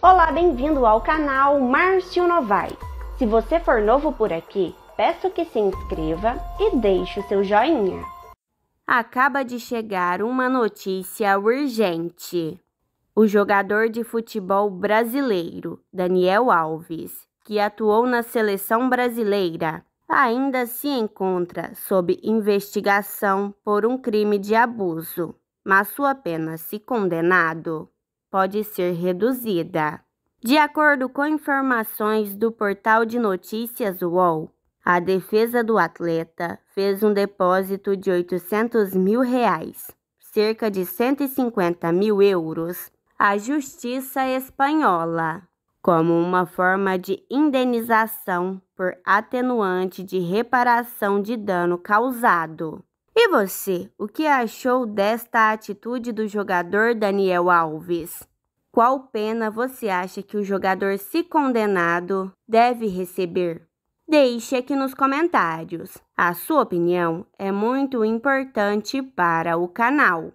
Olá, bem-vindo ao canal Márcio Novaes. Se você for novo por aqui, peço que se inscreva e deixe o seu joinha. Acaba de chegar uma notícia urgente. O jogador de futebol brasileiro, Daniel Alves, que atuou na seleção brasileira, ainda se encontra sob investigação por um crime de abuso, mas sua pena, se condenado, pode ser reduzida. De acordo com informações do portal de notícias UOL, a defesa do atleta fez um depósito de 800 mil reais, cerca de 150 mil euros, à Justiça Espanhola, como uma forma de indenização por atenuante de reparação de dano causado. E você, o que achou desta atitude do jogador Daniel Alves? Qual pena você acha que o jogador, se condenado, deve receber? Deixe aqui nos comentários. A sua opinião é muito importante para o canal.